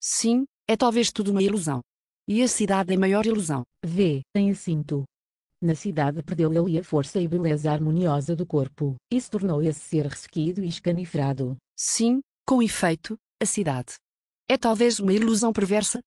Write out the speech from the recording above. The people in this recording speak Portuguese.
Sim, é talvez tudo uma ilusão. E a cidade é a maior ilusão. Vê, em Assinto. Na cidade perdeu ele a força e beleza harmoniosa do corpo, e se tornou esse ser ressequido e escanifrado. Sim, com efeito, a cidade. É talvez uma ilusão perversa,